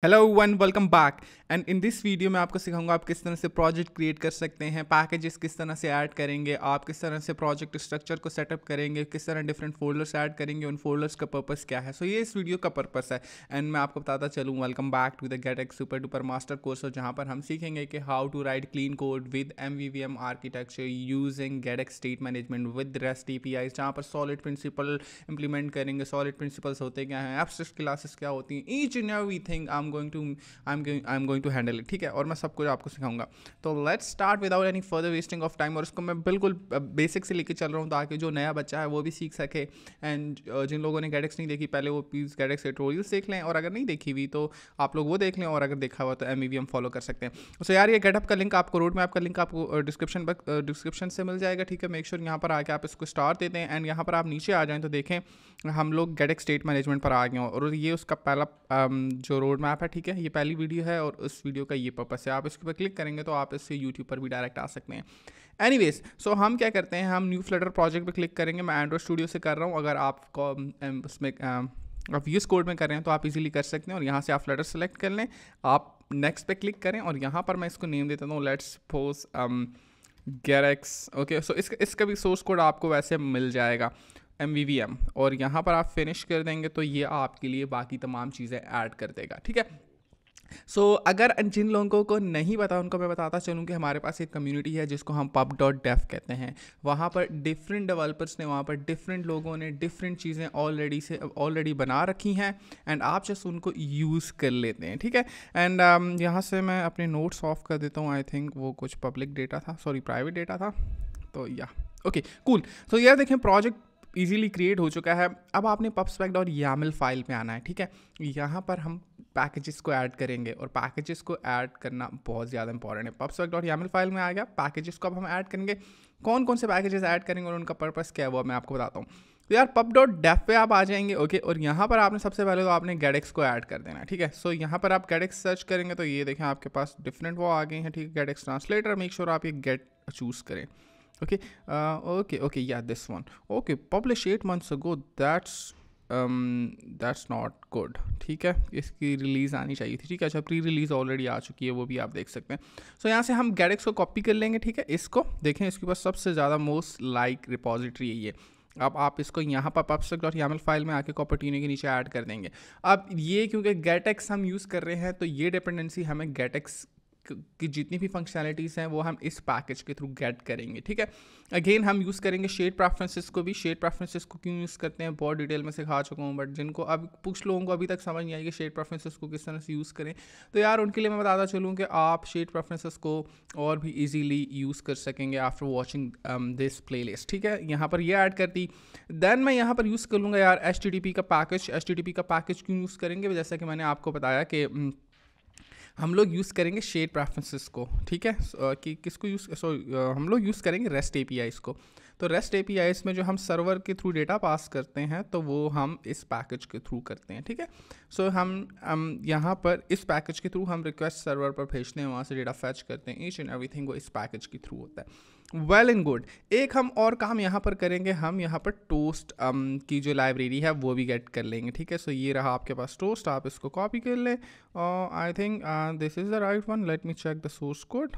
Hello and welcome back. And in this video में आपको सिखाऊंगा आप किस तरह से प्रोजेक्ट क्रिएट कर सकते हैं पैकेजेस किस तरह से ऐड करेंगे आप किस तरह से प्रोजेक्ट स्ट्रक्चर को सेटअप करेंगे किस तरह डिफरेंट फोल्डर्स ऐड करेंगे उन फोल्डर्स का पर्पस क्या है सो so, ये इस वीडियो का पर्पस है एंड मैं आपको बताता चलूँ welcome back to the GetX super duper master course और जहाँ पर हम सीखेंगे कि how to write clean code with M V V M architecture using GetX state management with REST API पी आई जहाँ पर सॉलिड प्रिंसिपल इंप्लीमेंट करेंगे सॉलिड प्रिंसिपल्स होते क्या हैं एप्स क्लासेस क्या होती हैं each and everything I am going to I am I am going going to handle it ठीक है और मैं सब कुछ आपको सिखाऊंगा तो let's start without any further wasting of time और इसको मैं बिल्कुल बेसिक से लेकर चल रहा हूँ ताकि जो नया बच्चा है वो भी सीख सके एंड जिन लोगों ने गैडेक्स नहीं देखी पहले वो प्लीज़ गैडेक्स एटोरियल्स देख लें और अगर नहीं देखी हुई तो आप लोग वो देख लें और अगर देखा हुआ तो एम फॉलो e कर सकते हैं सो यार ये गेटअप का लिंक आपको रोड मैप का लिंक आपको डिस्क्रिप्शन डिस्क्रिप्शन से मिल जाएगा ठीक है मेक श्योर यहाँ पर आके आप इसको स्टार देते हैं एंड यहाँ पर आप नीचे आ जाएँ तो देखें हम लोग गेडेक्स स्टेट मैनेजमेंट पर आ गए हैं और ये उसका पहला जो रोड मैप है ठीक है ये पहली वीडियो है और इस वीडियो का ये पर्पस है आप इसके ऊपर क्लिक करेंगे तो आप इससे यूट्यूब पर भी डायरेक्ट आ सकते हैं एनीवेज सो हम क्या करते हैं हम न्यू फ्लटर प्रोजेक्ट पर क्लिक करेंगे मैं एंड्रॉइड स्टूडियो से कर रहा हूँ अगर आप उसमें आप यूज़ कोड में कर रहे हैं तो आप इजीली कर सकते हैं और यहाँ से आप लेटर सेलेक्ट कर लें आप नेक्स्ट पे क्लिक करें और यहाँ पर मैं इसको नेम देता हूँ let's pose GetX okay so इसका इसका भी सोर्स कोड आपको वैसे मिल जाएगा एम वी वी एम और यहाँ पर आप फिनिश कर देंगे तो ये आपके लिए बाकी तमाम चीज़ें ऐड कर देगा ठीक है सो so, अगर जिन लोगों को नहीं पता उनको मैं बताता चलूँ कि हमारे पास एक कम्युनिटी है जिसको हम पब डॉट डेफ कहते हैं वहाँ पर डिफरेंट डेवलपर्स ने वहाँ पर डिफरेंट लोगों ने डिफरेंट चीज़ें ऑलरेडी से ऑलरेडी बना रखी हैं एंड आप जस्ट उनको यूज़ कर लेते हैं ठीक है एंड um, यहाँ से मैं अपने नोट्स ऑफ कर देता हूँ आई थिंक वो कुछ पब्लिक डेटा था सॉरी प्राइवेट डेटा था तो या ओके कूल तो यह देखें प्रोजेक्ट ईजिली क्रिएट हो चुका है अब आपने पब्सपेक्ट और यामिल फाइल पर आना है ठीक है यहाँ पर हम पैकेजेस को ऐड करेंगे और पैकेजेस को ऐड करना बहुत ज़्यादा इंपॉर्टेंट है पब्स डॉट यामल फाइल में आ गया पैकेजेस को अब हम ऐड करेंगे कौन कौन से पैकेजेस ऐड करेंगे और उनका पर्पस क्या है वो मैं आपको बताता हूँ तो यार पब डॉट डेफ पे आप आ जाएंगे ओके और यहाँ पर आपने सबसे पहले तो आपने गेडेक्स को ऐड कर देना ठीक है सो so, यहाँ पर आप गेडेक्स सर्च करेंगे तो ये देखें आपके पास डिफरेंट वो आ गए हैं ठीक है गेडेक्स ट्रांसलेटर मेक श्योर आप ये गेट चूज़ करें ओके ओके ओके या this one okay publish eight months ago that's that's not good ठीक है इसकी रिलीज़ आनी चाहिए थी ठीक है अच्छा प्री रिलीज़ ऑलरेडी आ चुकी है वो भी आप देख सकते हैं सो so, यहाँ से हम गैडेक्स को कॉपी कर लेंगे ठीक है इसको देखें इसके ऊपर सबसे ज़्यादा मोस्ट लाइक रिपोजिटरी है ये अब आप इसको यहाँ पर पब्सक डॉट यामल फाइल में आके कॉपर्टिनो के नीचे ऐड कर देंगे अब ये क्योंकि गेटेक्स हम यूज़ कर रहे हैं तो ये डिपेंडेंसी हमें गेटेक्स की जितनी भी फंक्शनलिटीज़ हैं वो हम इस पैकेज के थ्रू गेट करेंगे ठीक है अगेन हम यूज़ करेंगे शेड प्रेफरेंसेस को भी शेड प्रेफरेंसेस को क्यों यूज़ करते हैं बहुत डिटेल में सिखा चुका हूँ बट जिनको अब कुछ लोगों को अभी तक समझ नहीं आई कि शेड प्रेफरेंसेस को किस तरह से यूज़ करें तो यार उनके लिए मैं बताता चलूँ कि आप शेड प्रेफरेंसेस को और भी ईजीली यूज़ कर सकेंगे आफ्टर वॉचिंग दिस प्ले ठीक है यहाँ पर यह ऐड कर दी देन मैं यहाँ पर यूज़ कर लूँगा यार एच का पैकेज एच का पैकेज क्यों यूज़ करेंगे जैसा कि मैंने आपको बताया कि um, हम लोग यूज़ करेंगे शेड प्रेफरेंसेस को ठीक है कि किसको यूज़ सॉरी हम लोग यूज़ करेंगे रेस्ट ए को तो रेस्ट ए में जो हम सर्वर के थ्रू डेटा पास करते हैं तो वो हम इस पैकेज के थ्रू करते हैं ठीक है सो so, हम, हम यहाँ पर इस पैकेज के थ्रू हम रिक्वेस्ट सर्वर पर भेजते हैं वहाँ से डेटा फैच करते हैं ईच एंड एवरी वो इस पैकेज के थ्रू होता है वेल एंड गुड एक हम और काम यहाँ पर करेंगे हम यहाँ पर टोस्ट um, की जो लाइब्रेरी है वो भी गेट कर लेंगे ठीक है सो ये रहा आपके पास टोस्ट आप इसको कॉपी कर लें I think this is the right one let me check the source code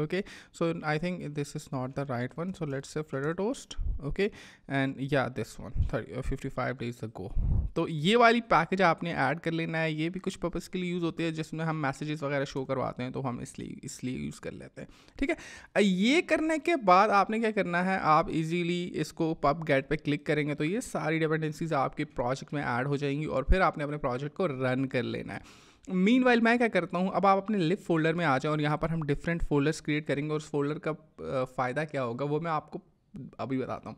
okay so i think this is not the right one so let's say flutter toast okay and yeah this one 30 55 uh, days ago तो ये वाली package आपने add कर लेना है ये भी कुछ पर्पज़ के लिए यूज़ होती है जिसमें हम मैसेजेस वगैरह शो करवाते हैं तो हम इसलिए इसलिए यूज़ कर लेते हैं ठीक है ये करने के बाद आपने क्या करना है आप इजीली इसको पब गेट पे क्लिक करेंगे तो ये सारी डिपेंडेंसीज आपके प्रोजेक्ट में ऐड हो जाएंगी और फिर आपने अपने प्रोजेक्ट को रन कर लेना है मीन वाइल मैं क्या करता हूँ अब आप अपने लिप फोल्डर में आ जाओ और यहाँ पर हम डिफरेंट फोल्डर्स क्रिएट करेंगे और उस फोल्डर का फ़ायदा क्या होगा वो मैं आपको अभी बताता हूँ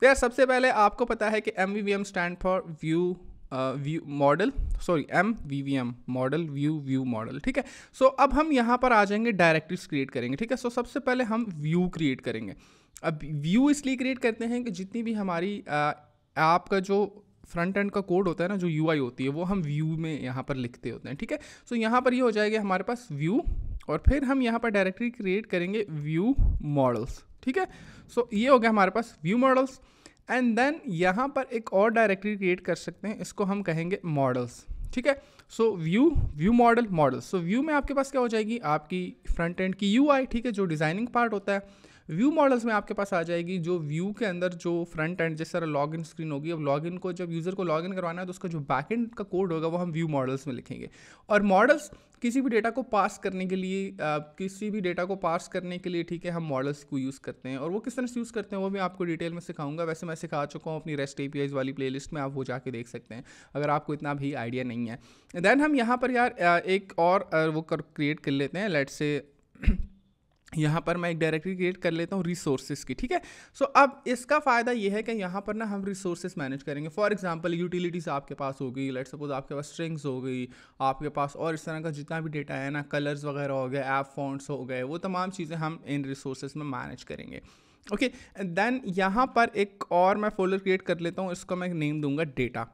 तो यार सबसे पहले आपको पता है कि M V V M stand for view view model sorry M V V M model view view model ठीक है सो so, अब हम यहाँ पर आ जाएंगे डायरेक्टिव्स क्रिएट करेंगे ठीक है सो so, सबसे पहले हम व्यू क्रिएट करेंगे अब व्यू इसलिए क्रिएट करते हैं कि जितनी भी हमारी uh, आपका जो फ्रंट एंड का कोड होता है ना जो यू होती है वो हम व्यू में यहाँ पर लिखते होते हैं ठीक है सो so, यहाँ पर ये यह हो जाएगा हमारे पास व्यू और फिर हम यहाँ पर डायरेक्टरी क्रिएट करेंगे व्यू मॉडल्स ठीक है सो so, ये हो गया हमारे पास व्यू मॉडल्स एंड देन यहाँ पर एक और डायरेक्टरी क्रिएट कर सकते हैं इसको हम कहेंगे मॉडल्स ठीक है so view view model model so view में आपके पास क्या हो जाएगी आपकी फ्रंट एंड की यू ठीक है जो डिज़ाइनिंग पार्ट होता है व्यू मॉडल्स में आपके पास आ जाएगी जो व्यू के अंदर जो फ्रंट एंड जिस तरह लॉग इन स्क्रीन होगी अब लॉग इन को जब यूज़र को लॉग इन करवाना है तो उसका जो बैक एंड का कोड होगा वो हम व्यू मॉडल्स में लिखेंगे और मॉडल्स किसी भी डेटा को पास करने के लिए आ, किसी भी डेटा को पास करने के लिए ठीक है हम मॉडल्स को यूज़ करते हैं और वो किस तरह से यूज़ करते हैं वो मैं आपको डिटेल में सिखाऊंगा वैसे मैं सिखा चुका हूँ अपनी रेस्ट ए वाली प्लेलिस्ट में आप वो जाके देख सकते हैं अगर आपको इतना भी आइडिया नहीं है देन हम यहाँ पर यार एक और वो कर क्रिएट कर लेते हैं लेट से यहाँ पर मैं एक डायरेक्टरी क्रिएट कर लेता हूँ रिसोर्सेज की ठीक है सो so, अब इसका फ़ायदा ये है कि यहाँ पर ना हम रिसोर्सेज मैनेज करेंगे फॉर एग्जांपल यूटिलिटीज़ आपके पास हो गई लेट सपोज आपके पास स्ट्रिंग्स हो गई आपके पास और इस तरह का जितना भी डेटा है ना कलर्स वगैरह हो गए ऐप फॉन्ट्स हो गए वो तमाम चीज़ें हम इन रिसोर्सेज में मैनेज करेंगे ओके देन यहाँ पर एक और मैं फोल्डर क्रिएट कर लेता हूँ इसको मैं नेम दूंगा डेटा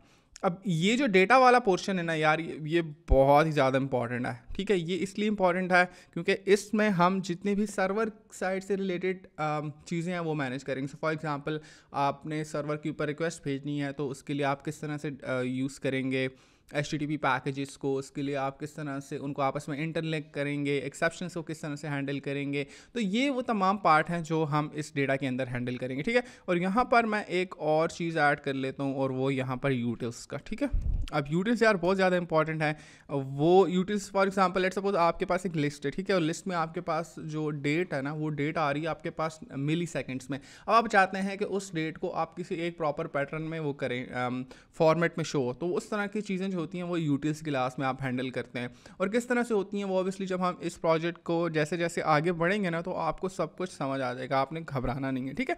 अब ये जो डेटा वाला पोर्शन है ना यार ये बहुत ही ज़्यादा इंपॉर्टेंट है ठीक है ये इसलिए इंपॉर्टेंट है क्योंकि इसमें हम जितने भी सर्वर साइड से रिलेटेड चीज़ें हैं वो मैनेज करेंगे फॉर एग्ज़ाम्पल आपने सर्वर के ऊपर रिक्वेस्ट भेजनी है तो उसके लिए आप किस तरह से यूज़ करेंगे एच पैकेजेस को उसके लिए आप किस तरह से उनको आपस में इंटरलिंक करेंगे एक्सेप्शन को किस तरह से हैंडल करेंगे तो ये वो तमाम पार्ट हैं जो हम इस डेटा के अंदर हैंडल करेंगे ठीक है और यहाँ पर मैं एक और चीज़ ऐड कर लेता हूँ और वो यहाँ पर यूटिल्स का ठीक है अब यूटिल्स यार बहुत ज़्यादा इंपॉर्टेंट है वो utils for example let suppose आपके पास एक लिस्ट है ठीक है और लिस्ट में आपके पास जो डेट है ना वो डेट आ रही है आपके पास मिली सेकेंड्स में अब आप चाहते हैं कि उस डेट को आप किसी एक प्रॉपर पैटर्न में वो करें फॉर्मेट um, में शो तो उस तरह की चीज़ें जो होती हैं वो यूटीज क्लास में आप हैंडल करते हैं और किस तरह से होती हैं वो ऑब्वियसली जब हम इस प्रोजेक्ट को जैसे जैसे आगे बढ़ेंगे ना तो आपको सब कुछ समझ आ जाएगा आपने घबराना नहीं है ठीक है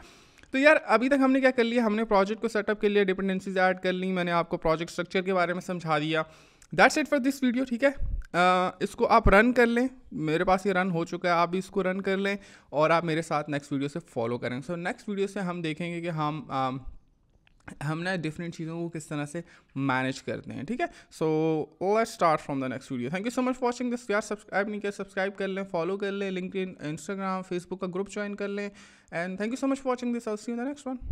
तो यार अभी तक हमने क्या कर लिया हमने प्रोजेक्ट को सेटअप के लिए डिपेंडेंसीज ऐड कर ली मैंने आपको प्रोजेक्ट स्ट्रक्चर के बारे में समझा दिया that's it for this video ठीक है आ, इसको आप रन कर लें मेरे पास ये रन हो चुका है आप भी इसको रन कर लें और आप मेरे साथ नेक्स्ट वीडियो से फॉलो करें सो नेक्स्ट वीडियो से हम देखेंगे कि हम हम ना डिफरेंट चीज़ों को किस तरह से मैनेज करते हैं ठीक है so let's start from the next video thank you so much watching this यार सब्सक्राइब नहीं किया सब्सक्राइब कर लें फॉलो कर लें लिंक इन इंस्टाग्राम फेसबुक का ग्रुप ज्वाइन कर लें and thank you so much watching this I'll see the next one